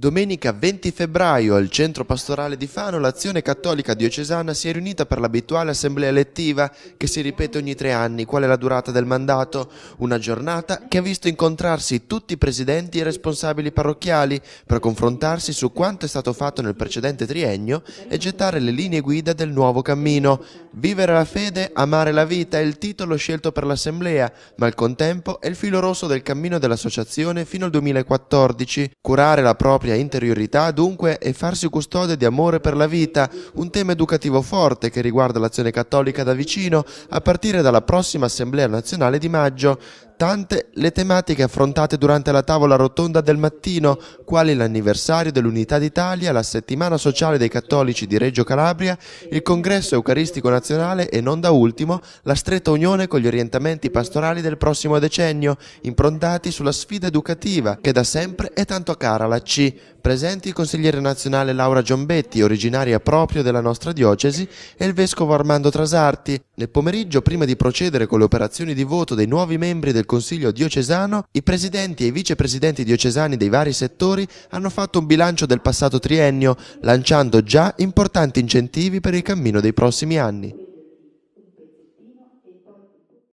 Domenica 20 febbraio al centro pastorale di Fano l'azione cattolica diocesana si è riunita per l'abituale assemblea elettiva che si ripete ogni tre anni. Qual è la durata del mandato? Una giornata che ha visto incontrarsi tutti i presidenti e responsabili parrocchiali per confrontarsi su quanto è stato fatto nel precedente triennio e gettare le linee guida del nuovo cammino. Vivere la fede, amare la vita è il titolo scelto per l'assemblea, ma al contempo è il filo rosso del cammino dell'associazione fino al 2014. Curare la propria propria interiorità dunque e farsi custode di amore per la vita, un tema educativo forte che riguarda l'azione cattolica da vicino a partire dalla prossima Assemblea Nazionale di maggio tante le tematiche affrontate durante la tavola rotonda del mattino, quali l'anniversario dell'Unità d'Italia, la settimana sociale dei cattolici di Reggio Calabria, il congresso eucaristico nazionale e non da ultimo la stretta unione con gli orientamenti pastorali del prossimo decennio, improntati sulla sfida educativa che da sempre è tanto cara alla C, Presenti il consigliere nazionale Laura Giombetti, originaria proprio della nostra diocesi, e il vescovo Armando Trasarti. Nel pomeriggio, prima di procedere con le operazioni di voto dei nuovi membri del Consiglio diocesano, i presidenti e i vicepresidenti diocesani dei vari settori hanno fatto un bilancio del passato triennio, lanciando già importanti incentivi per il cammino dei prossimi anni.